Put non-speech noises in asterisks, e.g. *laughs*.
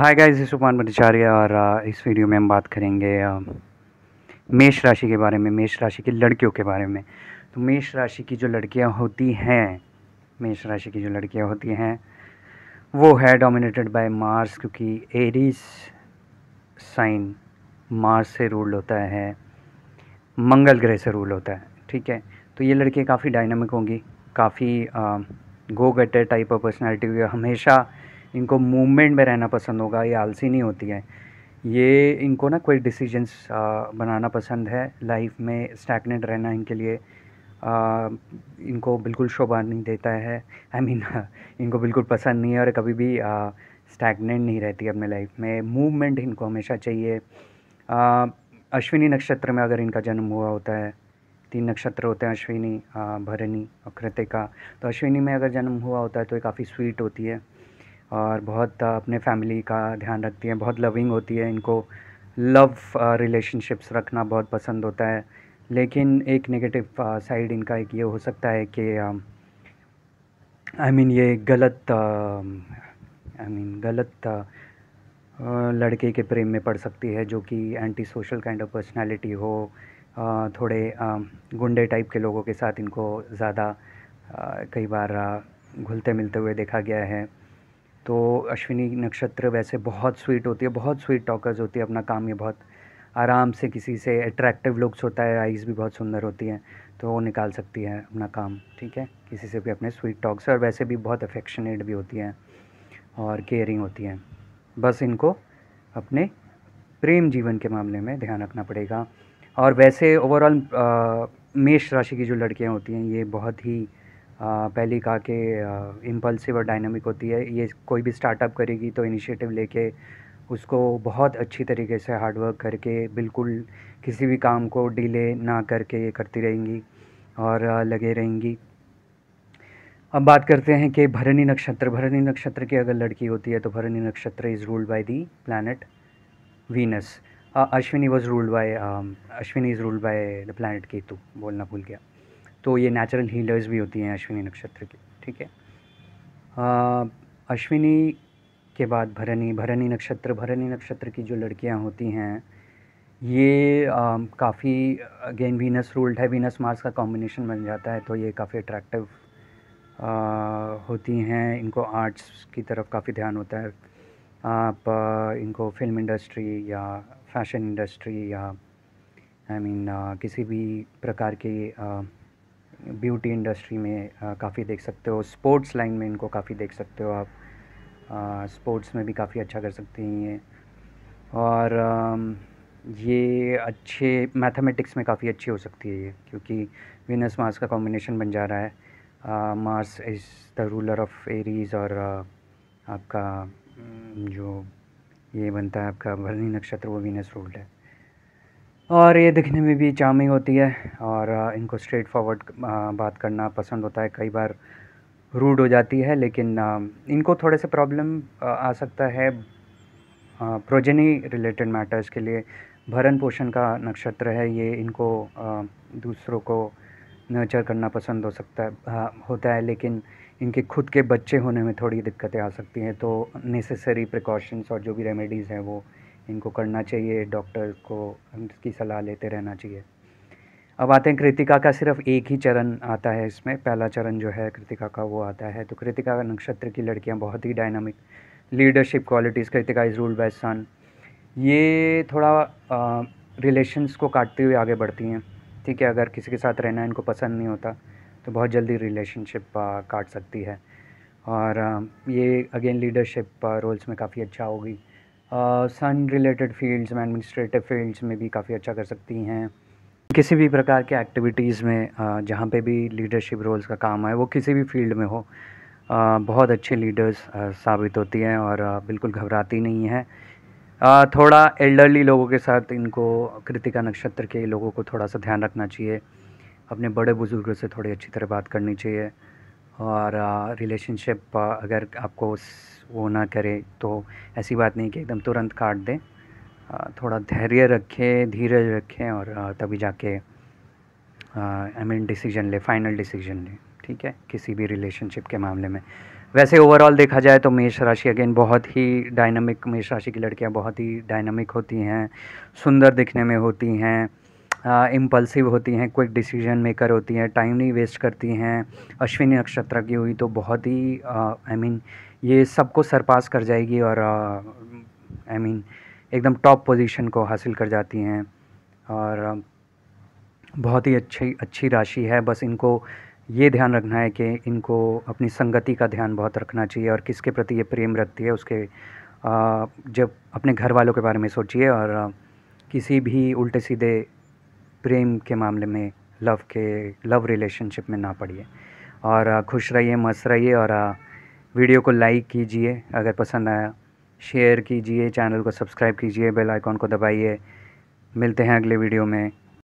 hi guys uh, इस सुपान भट्टाचार्य और इस वीडियो में हम बात करेंगे um, मेष राशि के बारे में मेष राशि की लड़कियों के बारे में तो मेष राशि की जो लड़कियां होती हैं मेष राशि की जो लड़कियां होती हैं वो है डोमिनेटेड बाय मार्स क्योंकि एरीज साइन मार्स से रूल होता है मंगल ग्रह से रूल होता है ठीक है तो ये लड़कियाँ काफ़ी डायनामिक होंगी काफ़ी go getter type of personality हमेशा इनको मूवमेंट में रहना पसंद होगा ये आलसी नहीं होती है ये इनको ना कोई डिसीजंस बनाना पसंद है लाइफ में स्टैगनेंट रहना इनके लिए आ, इनको बिल्कुल शोभा नहीं देता है आई I मीन mean, *laughs* इनको बिल्कुल पसंद नहीं है और कभी भी स्टैगनेंट नहीं रहती अपने लाइफ में मूवमेंट इनको हमेशा चाहिए आ, अश्विनी नक्षत्र में अगर इनका जन्म हुआ होता है तीन नक्षत्र होते हैं अश्विनी भरणी और कृतिका तो अश्विनी में अगर जन्म हुआ होता है तो ये काफ़ी स्वीट होती है और बहुत अपने फैमिली का ध्यान रखती हैं बहुत लविंग होती है इनको लव रिलेशनशिप्स रखना बहुत पसंद होता है लेकिन एक नेगेटिव साइड इनका एक ये हो सकता है कि आई मीन ये गलत आई मीन गलत लड़के के प्रेम में पड़ सकती है जो कि anti social kind of personality हो थोड़े गुंडे टाइप के लोगों के साथ इनको ज़्यादा कई बार घुलते मिलते हुए देखा गया है तो अश्विनी नक्षत्र वैसे बहुत स्वीट होती है बहुत स्वीट टॉकर्स होती है अपना काम ये बहुत आराम से किसी से अट्रैक्टिव लुक्स होता है आइज़ भी बहुत सुंदर होती हैं तो वो निकाल सकती हैं अपना काम ठीक है किसी से भी अपने स्वीट टॉक्स और वैसे भी बहुत अफेक्शनेट भी होती हैं और केयरिंग होती हैं बस इनको अपने प्रेम जीवन के मामले में ध्यान रखना पड़ेगा और वैसे ओवरऑल मेष राशि की जो लड़कियाँ होती हैं ये बहुत ही पहली कहा कि इम्पल्सिव और डायनामिक होती है ये कोई भी स्टार्टअप करेगी तो इनिशिएटिव लेके उसको बहुत अच्छी तरीके से हार्डवर्क करके बिल्कुल किसी भी काम को डिले ना करके ये करती रहेंगी और लगे रहेंगी अब बात करते हैं कि भरणी नक्षत्र भरणी नक्षत्र की अगर लड़की होती है तो भरणी नक्षत्र is ruled by the planet Venus Ashwini was ruled by Ashwini is ruled by the planet Ketu बोलना भूल गया तो ये नेचुरल हीलर्स भी होती हैं अश्विनी नक्षत्र की ठीक है अश्विनी के बाद भरनी भरनी नक्षत्र भरनी नक्षत्र की जो लड़कियां होती हैं ये काफ़ी अगेन वीनस रूल्ड है वीनस मार्स का कॉम्बिनेशन बन जाता है तो ये काफ़ी अट्रैक्टिव होती हैं इनको आर्ट्स की तरफ काफ़ी ध्यान होता है आप इनको फिल्म इंडस्ट्री या फैशन इंडस्ट्री या आई I मीन mean, किसी भी प्रकार के ब्यूटी इंडस्ट्री में काफ़ी देख सकते हो स्पोर्ट्स लाइन में इनको काफ़ी देख सकते हो आप स्पोर्ट्स में भी काफ़ी अच्छा कर सकते हैं ये और ये अच्छे मैथमेटिक्स में काफ़ी अच्छी हो सकती है ये क्योंकि विनस मार्स का कॉम्बिनेशन बन जा रहा है Mars is the ruler of Aries और आपका जो ये बनता है आपका भरनी नक्षत्र वो वीनस रूल्ड है और ये दिखने में भी चार्मिंग होती है और इनको स्ट्रेट फॉरवर्ड बात करना पसंद होता है कई बार रूड हो जाती है लेकिन इनको थोड़े से प्रॉब्लम आ सकता है प्रोजेनी रिलेटेड मैटर्स के लिए भरण पोषण का नक्षत्र है ये इनको दूसरों को नर्चर करना पसंद हो सकता है होता है लेकिन इनके खुद के बच्चे होने में थोड़ी दिक्कतें आ सकती हैं तो नेसेसरी प्रिकॉशंस और जो भी रेमेडीज़ हैं वो इनको करना चाहिए डॉक्टर को इसकी सलाह लेते रहना चाहिए अब आते हैं कृतिका का सिर्फ एक ही चरण आता है इसमें पहला चरण जो है कृतिका का वो आता है तो कृतिका का नक्षत्र की लड़कियाँ बहुत ही dynamic leadership qualities Krittika is ruled by sun ये थोड़ा रिलेशंस को काटते हुए आगे बढ़ती हैं ठीक है अगर किसी के साथ रहना इनको पसंद नहीं होता तो बहुत जल्दी रिलेशनशिप काट सकती है और आ, ये अगेन लीडरशिप रोल्स में काफ़ी अच्छा होगी सन रिलेटेड फील्ड्स में एडमिनिस्ट्रेटिव फील्ड्स में भी काफ़ी अच्छा कर सकती हैं किसी भी प्रकार के एक्टिविटीज़ में uh, जहाँ पे भी लीडरशिप रोल्स का काम है वो किसी भी फील्ड में हो uh, बहुत अच्छे लीडर्स uh, साबित होती हैं और बिल्कुल घबराती नहीं हैं थोड़ा एल्डरली लोगों के साथ इनको कृतिका नक्षत्र के लोगों को थोड़ा सा ध्यान रखना चाहिए अपने बड़े बुज़ुर्गों से थोड़ी अच्छी तरह बात करनी चाहिए और रिलेशनशिप अगर आपको वो ना करे तो ऐसी बात नहीं कि एकदम तुरंत काट दें थोड़ा धैर्य रखें धीरज रखें और तभी जाके आई मीन डिसीजन लें फाइनल डिसीजन लें ठीक है किसी भी रिलेशनशिप के मामले में वैसे ओवरऑल देखा जाए तो मेष राशि अगेन बहुत ही डायनामिक मेष राशि की लड़कियां बहुत ही डायनामिक होती हैं सुंदर दिखने में होती हैं इम्पल्सिव होती हैं क्विक डिसीजन मेकर होती हैं टाइम नहीं वेस्ट करती हैं अश्विनी नक्षत्र की हुई तो बहुत ही आई मीन ये सबको सरपास कर जाएगी और आई मीन एकदम टॉप पोजीशन को हासिल कर जाती हैं और बहुत ही अच्छी अच्छी राशि है बस इनको ये ध्यान रखना है कि इनको अपनी संगति का ध्यान बहुत रखना चाहिए और किसके प्रति ये प्रेम रखती है उसके जब अपने घर वालों के बारे में सोचिए और किसी भी उल्टे सीधे प्रेम के मामले में लव के लव रिलेशनशिप में ना पड़िए और खुश रहिए मस्त रहिए और वीडियो को लाइक कीजिए अगर पसंद आया शेयर कीजिए चैनल को सब्सक्राइब कीजिए बेल आइकॉन को दबाइए मिलते हैं अगले वीडियो में